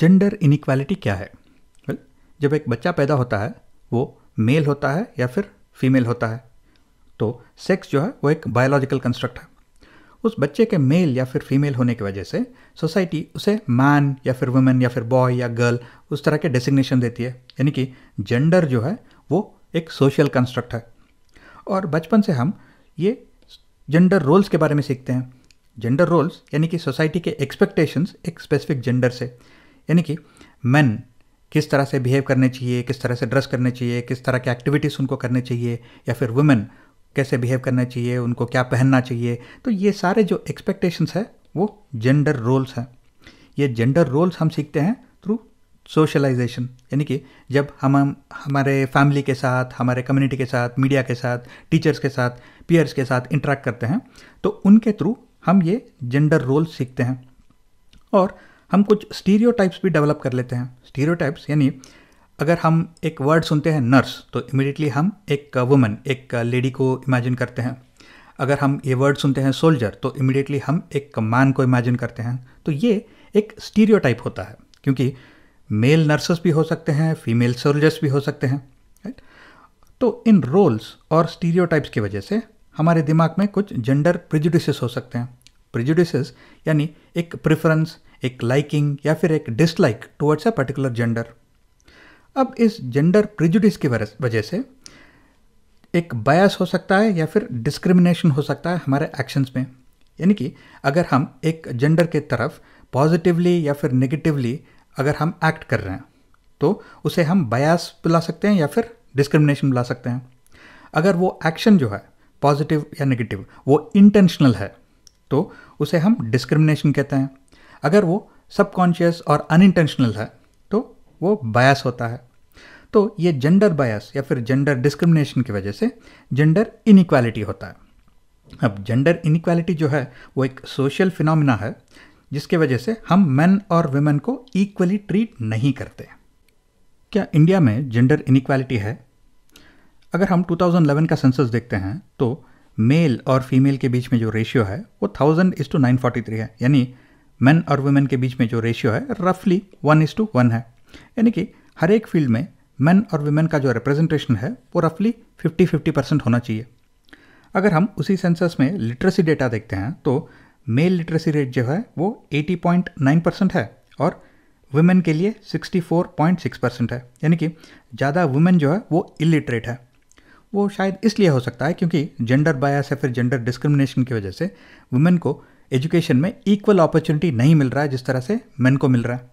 gender inequality क्या है well well, जब एक बच्चा पैदा होता है वो मेल होता है या फिर फीमेल होता है तो सेक्स जो है वो एक बायोलॉजिकल कंस्ट्रक्ट है उस बच्चे के मेल या फिर फीमेल होने की वजह से सोसाइटी उसे मैन या फिर वुमेन या फिर बॉय या गर्ल उस तरह के डेसिग्नेशन देती है यानी कि जेंडर जो है वो एक सोशल कंस्ट्रक्ट है और बचपन से हम ये जेंडर रोल्स के बारे में सीखते हैं जेंडर रोल्स यानी कि सोसाइटी के एक्सपेक्टेशंस एक स्पेसिफिक जेंडर से यानी कि मैन किस तरह से बिहेव करने चाहिए किस तरह से ड्रेस करने चाहिए किस तरह के एक्टिविटीज़ उनको करने चाहिए या फिर वुमेन कैसे बिहेव करना चाहिए उनको क्या पहनना चाहिए तो ये सारे जो एक्सपेक्टेशंस है वो जेंडर रोल्स हैं ये जेंडर रोल्स हम सीखते हैं थ्रू सोशलाइजेशन यानी कि जब हम हमारे फैमिली के साथ हमारे कम्युनिटी के साथ मीडिया के साथ टीचर्स के साथ पीयर्स के साथ इंटरेक्ट करते हैं तो उनके थ्रू हम ये जेंडर रोल्स सीखते हैं और हम कुछ स्टीरियो भी डेवलप कर लेते हैं स्टीरियो यानी अगर हम एक वर्ड सुनते हैं नर्स तो इमिडिएटली हम एक वुमन एक लेडी को इमेजिन करते हैं अगर हम ये वर्ड सुनते हैं सोल्जर तो इमिडिएटली हम एक मैन को इमेजिन करते हैं तो ये एक स्टीरियो होता है क्योंकि मेल नर्सेस भी हो सकते हैं फीमेल सोल्जर्स भी हो सकते हैं तो इन रोल्स और स्टीरियोटाइप्स की वजह से हमारे दिमाग में कुछ जेंडर प्रिजुडिस हो सकते हैं प्रिजुडिस यानी एक प्रेफरेंस एक लाइकिंग या फिर एक dislike towards a particular gender अब इस जेंडर प्रिजुडिस की वजह से एक बायस हो सकता है या फिर डिस्क्रिमिनेशन हो सकता है हमारे एक्शंस में यानी कि अगर हम एक जेंडर के तरफ पॉजिटिवली या फिर नेगेटिवली अगर हम एक्ट कर रहे हैं तो उसे हम बयास बुला सकते हैं या फिर डिस्क्रिमिनेशन बुला सकते हैं अगर वो एक्शन जो है पॉजिटिव या नेगेटिव वो इंटेंशनल है तो उसे हम डिस्क्रिमिनेशन कहते हैं अगर वो सबकॉन्शियस और अनइंटेंशनल है तो वो बायस होता है तो ये जेंडर बायस या फिर जेंडर डिस्क्रिमिनेशन की वजह से जेंडर इनक्वालिटी होता है अब जेंडर इनक्वालिटी जो है वो एक सोशल फिनोमिना है जिसके वजह से हम मेन और वेमेन को इक्वली ट्रीट नहीं करते क्या इंडिया में जेंडर इनक्वालिटी है अगर हम 2011 का सेंसस देखते हैं तो मेल और फीमेल के बीच में जो रेशियो है वो thousand is to nine forty three है यानी मैन और वुमेन के बीच में जो रेशियो है रफली वन इज टू वन है यानी कि हर एक फील्ड में मैन और वुमेन का जो रिप्रेजेंटेशन है वो रफली फिफ्टी फिफ्टी परसेंट होना चाहिए अगर हम उसी सेंसस में लिटरेसी डेटा देखते हैं तो मेल लिटरेसी रेट जो है वो एटी पॉइंट नाइन परसेंट है और वुमेन के लिए sixty four point six percent है यानी कि ज़्यादा वुमेन जो है वो इलिटरेट है वो शायद इसलिए हो सकता है क्योंकि जेंडर बायस या फिर जेंडर डिस्क्रिमिनेशन की वजह से वुमेन को एजुकेशन में इक्वल अपॉर्चुनिटी नहीं मिल रहा है जिस तरह से मेन को मिल रहा है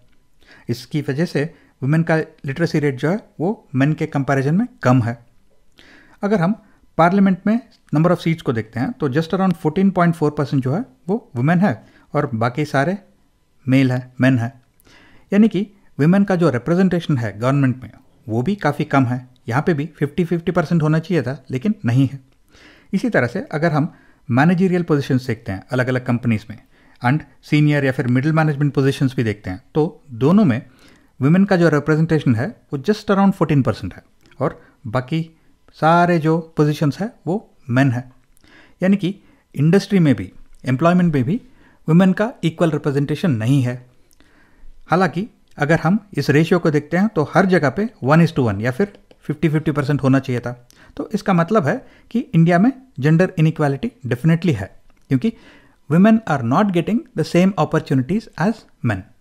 इसकी वजह से वुमेन का लिटरेसी रेट जो है वो मेन के कंपैरिजन में कम है अगर हम पार्लियामेंट में नंबर ऑफ सीट्स को देखते हैं तो जस्ट अराउंड फोर परसेंट जो है वो वुमेन है और बाकी सारे मेल है मेन है यानी कि वुमेन का जो रिप्रेजेंटेशन है गवर्नमेंट में वो भी काफ़ी कम है यहाँ पे भी 50-50 परसेंट होना चाहिए था लेकिन नहीं है इसी तरह से अगर हम मैनेजीरियल पोजिशन देखते हैं अलग अलग कंपनीज़ में एंड सीनियर या फिर मिडिल मैनेजमेंट पोजिशन भी देखते हैं तो दोनों में वुमेन का जो रिप्रेजेंटेशन है वो जस्ट अराउंड फोर्टीन परसेंट है और बाकी सारे जो पोजिशंस है वो मेन है यानी कि इंडस्ट्री में भी एम्प्लॉयमेंट में भी वुमेन का इक्वल रिप्रेजेंटेशन नहीं है हालांकि अगर हम इस रेशियो को देखते हैं तो हर जगह पे वन इज़ टू वन या फिर फिफ्टी फिफ्टी परसेंट होना चाहिए था तो इसका मतलब है कि इंडिया में जेंडर इनक्वालिटी डेफिनेटली है क्योंकि women are not getting the same opportunities as man